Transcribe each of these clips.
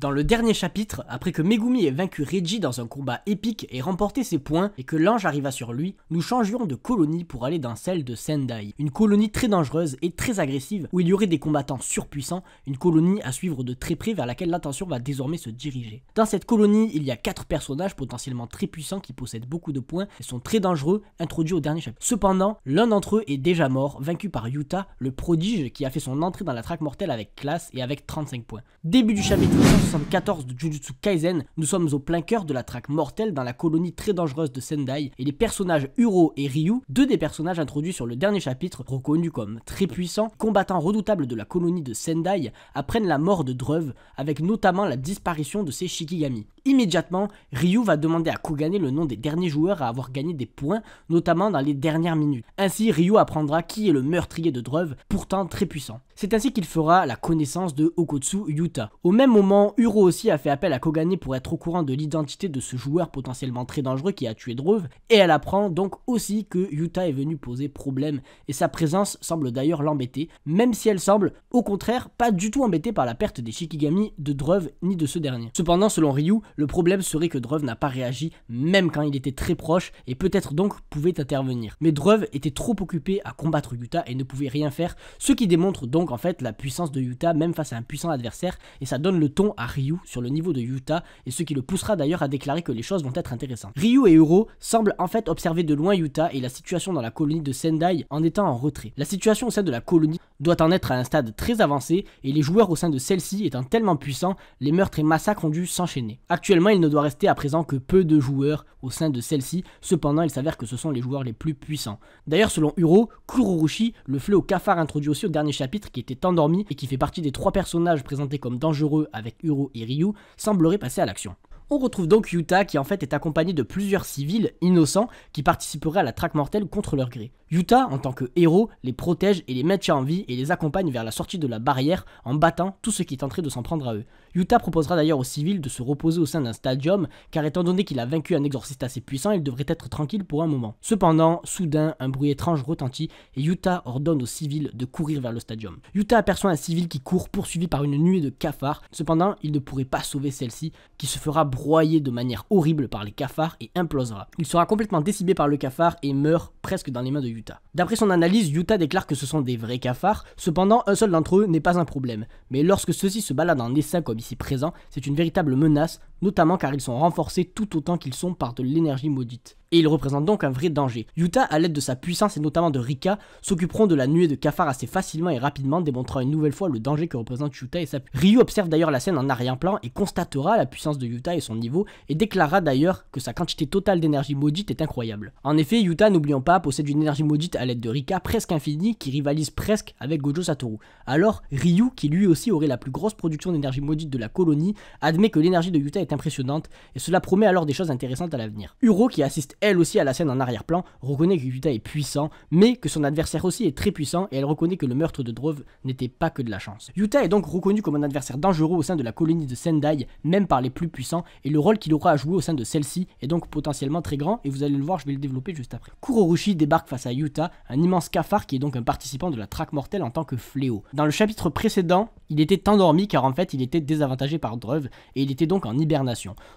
Dans le dernier chapitre, après que Megumi ait vaincu Reggie dans un combat épique et remporté ses points et que l'ange arriva sur lui, nous changions de colonie pour aller dans celle de Sendai, une colonie très dangereuse et très agressive où il y aurait des combattants surpuissants, une colonie à suivre de très près vers laquelle l'attention va désormais se diriger. Dans cette colonie, il y a 4 personnages potentiellement très puissants qui possèdent beaucoup de points et sont très dangereux, introduits au dernier chapitre. Cependant, l'un d'entre eux est déjà mort, vaincu par Yuta, le prodige qui a fait son entrée dans la traque mortelle avec classe et avec 35 points. Début du chapitre 74 de Jujutsu Kaisen, nous sommes au plein cœur de la traque mortelle dans la colonie très dangereuse de Sendai et les personnages Uro et Ryu, deux des personnages introduits sur le dernier chapitre, reconnus comme très puissants, combattants redoutables de la colonie de Sendai, apprennent la mort de Drev, avec notamment la disparition de ses Shikigami. Immédiatement, Ryu va demander à Kogane le nom des derniers joueurs à avoir gagné des points, notamment dans les dernières minutes. Ainsi, Ryu apprendra qui est le meurtrier de Drev, pourtant très puissant. C'est ainsi qu'il fera la connaissance de Okotsu Yuta. Au même moment, Uro aussi a fait appel à Kogane pour être au courant de l'identité de ce joueur potentiellement très dangereux qui a tué Drove, et elle apprend donc aussi que Yuta est venu poser problème, et sa présence semble d'ailleurs l'embêter, même si elle semble, au contraire, pas du tout embêtée par la perte des Shikigami de Drove ni de ce dernier. Cependant, selon Ryu, le problème serait que Drove n'a pas réagi, même quand il était très proche, et peut-être donc pouvait intervenir. Mais Drove était trop occupé à combattre Yuta et ne pouvait rien faire, ce qui démontre donc en fait la puissance de Yuta même face à un puissant adversaire, et ça donne le ton à Ryu sur le niveau de Yuta et ce qui le poussera d'ailleurs à déclarer que les choses vont être intéressantes. Ryu et Uro semblent en fait observer de loin Yuta et la situation dans la colonie de Sendai en étant en retrait. La situation au sein de la colonie doit en être à un stade très avancé et les joueurs au sein de celle-ci étant tellement puissants, les meurtres et massacres ont dû s'enchaîner. Actuellement, il ne doit rester à présent que peu de joueurs au sein de celle-ci, cependant il s'avère que ce sont les joueurs les plus puissants. D'ailleurs, selon Uro, Kururushi, le fléau cafard introduit aussi au dernier chapitre qui était endormi et qui fait partie des trois personnages présentés comme dangereux avec Uro et Ryu semblerait passer à l'action. On retrouve donc Yuta qui en fait est accompagné de plusieurs civils innocents qui participeraient à la traque mortelle contre leur gré. Yuta, en tant que héros, les protège et les maintient en vie et les accompagne vers la sortie de la barrière en battant tout ce qui tenterait de s'en prendre à eux. Utah proposera d'ailleurs aux civils de se reposer au sein d'un stadium, car étant donné qu'il a vaincu un exorciste assez puissant, il devrait être tranquille pour un moment. Cependant, soudain, un bruit étrange retentit et Yuta ordonne aux civils de courir vers le stadium. Yuta aperçoit un civil qui court poursuivi par une nuée de cafards, cependant, il ne pourrait pas sauver celle-ci, qui se fera broyer de manière horrible par les cafards et implosera. Il sera complètement décibé par le cafard et meurt presque dans les mains de Yuta. D'après son analyse, Yuta déclare que ce sont des vrais cafards, cependant, un seul d'entre eux n'est pas un problème, mais lorsque ceux-ci se baladent en essaim comme ici, présent, c'est une véritable menace notamment car ils sont renforcés tout autant qu'ils sont par de l'énergie maudite. Et ils représentent donc un vrai danger. Yuta, à l'aide de sa puissance et notamment de Rika, s'occuperont de la nuée de cafards assez facilement et rapidement, démontrant une nouvelle fois le danger que représente Yuta et sa Ryu observe d'ailleurs la scène en arrière-plan et constatera la puissance de Yuta et son niveau, et déclarera d'ailleurs que sa quantité totale d'énergie maudite est incroyable. En effet, Yuta, n'oublions pas, possède une énergie maudite à l'aide de Rika presque infinie qui rivalise presque avec Gojo Satoru. Alors, Ryu, qui lui aussi aurait la plus grosse production d'énergie maudite de la colonie, admet que l'énergie de Yuta est impressionnante et cela promet alors des choses intéressantes à l'avenir. Uro, qui assiste elle aussi à la scène en arrière-plan, reconnaît que Yuta est puissant, mais que son adversaire aussi est très puissant et elle reconnaît que le meurtre de Drove n'était pas que de la chance. Yuta est donc reconnu comme un adversaire dangereux au sein de la colonie de Sendai, même par les plus puissants, et le rôle qu'il aura à jouer au sein de celle-ci est donc potentiellement très grand et vous allez le voir, je vais le développer juste après. Kurorushi débarque face à Yuta, un immense cafard qui est donc un participant de la traque mortelle en tant que fléau. Dans le chapitre précédent, il était endormi car en fait il était désavantagé par Drove et il était donc en hibernation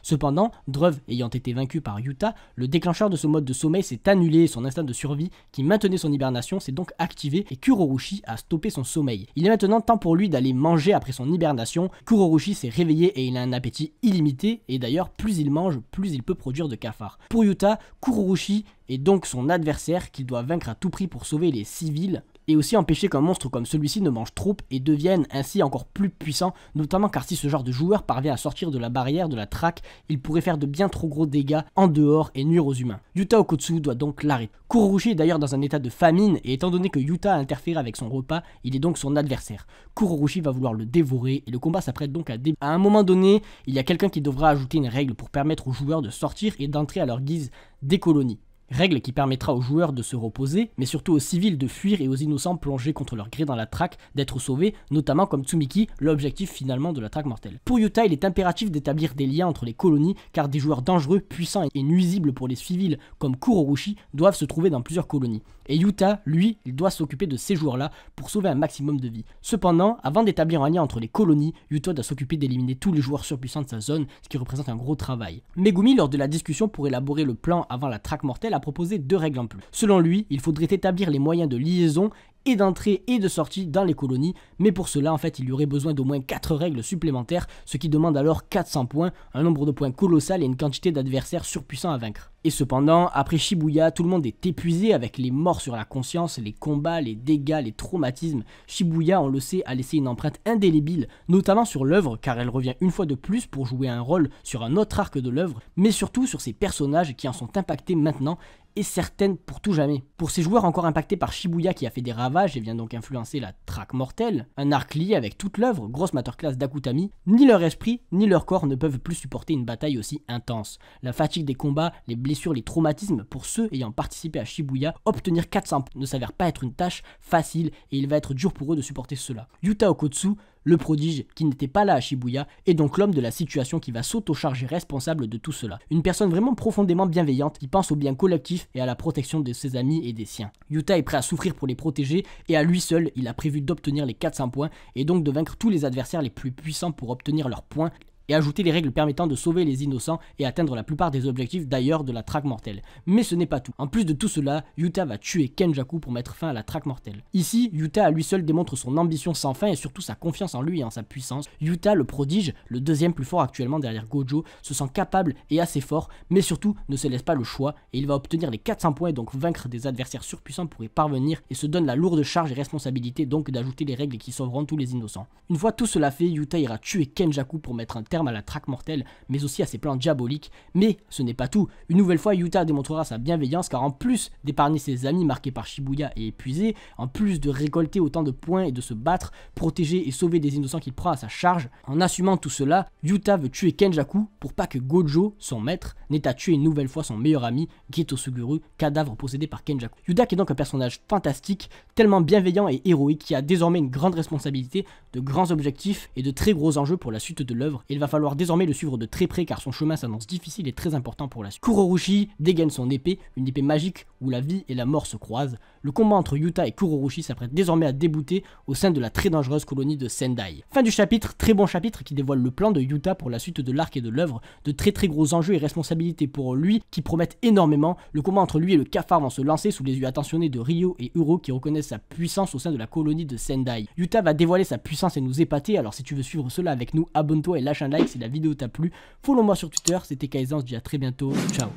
Cependant, Dreuve ayant été vaincu par Yuta, le déclencheur de ce mode de sommeil s'est annulé et son instinct de survie, qui maintenait son hibernation, s'est donc activé et Kurorushi a stoppé son sommeil. Il est maintenant temps pour lui d'aller manger après son hibernation. Kurorushi s'est réveillé et il a un appétit illimité, et d'ailleurs, plus il mange, plus il peut produire de cafards. Pour Utah, Kurorushi est donc son adversaire qu'il doit vaincre à tout prix pour sauver les civils et aussi empêcher qu'un monstre comme celui-ci ne mange trop et devienne ainsi encore plus puissant, notamment car si ce genre de joueur parvient à sortir de la barrière de la traque, il pourrait faire de bien trop gros dégâts en dehors et nuire aux humains. Yuta Okotsu doit donc l'arrêter. Kurorushi est d'ailleurs dans un état de famine et étant donné que Yuta a interféré avec son repas, il est donc son adversaire. Kurorushi va vouloir le dévorer et le combat s'apprête donc à À un moment donné, il y a quelqu'un qui devra ajouter une règle pour permettre aux joueurs de sortir et d'entrer à leur guise des colonies. Règle qui permettra aux joueurs de se reposer, mais surtout aux civils de fuir et aux innocents plongés contre leur gré dans la traque d'être sauvés, notamment comme Tsumiki, l'objectif finalement de la traque mortelle. Pour Yuta, il est impératif d'établir des liens entre les colonies, car des joueurs dangereux, puissants et nuisibles pour les civils comme Kurorushi doivent se trouver dans plusieurs colonies. Et Yuta, lui, il doit s'occuper de ces joueurs-là pour sauver un maximum de vies. Cependant, avant d'établir un lien entre les colonies, Yuta doit s'occuper d'éliminer tous les joueurs surpuissants de sa zone, ce qui représente un gros travail. Megumi, lors de la discussion pour élaborer le plan avant la traque mortelle, proposer deux règles en plus. Selon lui, il faudrait établir les moyens de liaison et d'entrée et de sortie dans les colonies, mais pour cela en fait il y aurait besoin d'au moins 4 règles supplémentaires, ce qui demande alors 400 points, un nombre de points colossal et une quantité d'adversaires surpuissants à vaincre. Et cependant, après Shibuya, tout le monde est épuisé avec les morts sur la conscience, les combats, les dégâts, les traumatismes. Shibuya, on le sait, a laissé une empreinte indélébile, notamment sur l'œuvre, car elle revient une fois de plus pour jouer un rôle sur un autre arc de l'œuvre, mais surtout sur ses personnages qui en sont impactés maintenant et certaine pour tout jamais. Pour ces joueurs encore impactés par Shibuya qui a fait des ravages et vient donc influencer la traque mortelle, un arc lié avec toute l'œuvre, grosse masterclass d'Akutami, ni leur esprit ni leur corps ne peuvent plus supporter une bataille aussi intense. La fatigue des combats, les blessures, les traumatismes, pour ceux ayant participé à Shibuya, obtenir 400 ne s'avère pas être une tâche facile et il va être dur pour eux de supporter cela. Yuta Okotsu le prodige qui n'était pas là à Shibuya, est donc l'homme de la situation qui va s'auto-charger responsable de tout cela. Une personne vraiment profondément bienveillante qui pense au bien collectif et à la protection de ses amis et des siens. Yuta est prêt à souffrir pour les protéger, et à lui seul, il a prévu d'obtenir les 400 points, et donc de vaincre tous les adversaires les plus puissants pour obtenir leurs points, et ajouter les règles permettant de sauver les innocents et atteindre la plupart des objectifs d'ailleurs de la traque mortelle. Mais ce n'est pas tout. En plus de tout cela, Yuta va tuer Kenjaku pour mettre fin à la traque mortelle. Ici, Yuta à lui seul démontre son ambition sans fin et surtout sa confiance en lui et en sa puissance. Yuta, le prodige, le deuxième plus fort actuellement derrière Gojo, se sent capable et assez fort, mais surtout ne se laisse pas le choix et il va obtenir les 400 points et donc vaincre des adversaires surpuissants pour y parvenir et se donne la lourde charge et responsabilité donc d'ajouter les règles qui sauveront tous les innocents. Une fois tout cela fait, Yuta ira tuer Kenjaku pour mettre un terme à la traque mortelle, mais aussi à ses plans diaboliques. Mais ce n'est pas tout, une nouvelle fois Yuta démontrera sa bienveillance car en plus d'épargner ses amis marqués par Shibuya et épuisés, en plus de récolter autant de points et de se battre, protéger et sauver des innocents qu'il prend à sa charge, en assumant tout cela, Yuta veut tuer Kenjaku pour pas que Gojo, son maître, n'ait à tuer une nouvelle fois son meilleur ami, Geto Suguru, cadavre possédé par Kenjaku. Yuta qui est donc un personnage fantastique, tellement bienveillant et héroïque qui a désormais une grande responsabilité, de grands objectifs et de très gros enjeux pour la suite de l'œuvre. Il va falloir désormais le suivre de très près car son chemin s'annonce difficile et très important pour la suite. Kurorushi dégaine son épée, une épée magique où la vie et la mort se croisent, le combat entre Yuta et Kurorushi s'apprête désormais à débouter au sein de la très dangereuse colonie de Sendai. Fin du chapitre, très bon chapitre qui dévoile le plan de Yuta pour la suite de l'arc et de l'œuvre, de très très gros enjeux et responsabilités pour lui qui promettent énormément. Le combat entre lui et le cafard vont se lancer sous les yeux attentionnés de Ryo et Uro qui reconnaissent sa puissance au sein de la colonie de Sendai. Yuta va dévoiler sa puissance et nous épater, alors si tu veux suivre cela avec nous, abonne-toi et lâche un like si la vidéo t'a plu. Follow-moi sur Twitter, c'était on je dis à très bientôt, ciao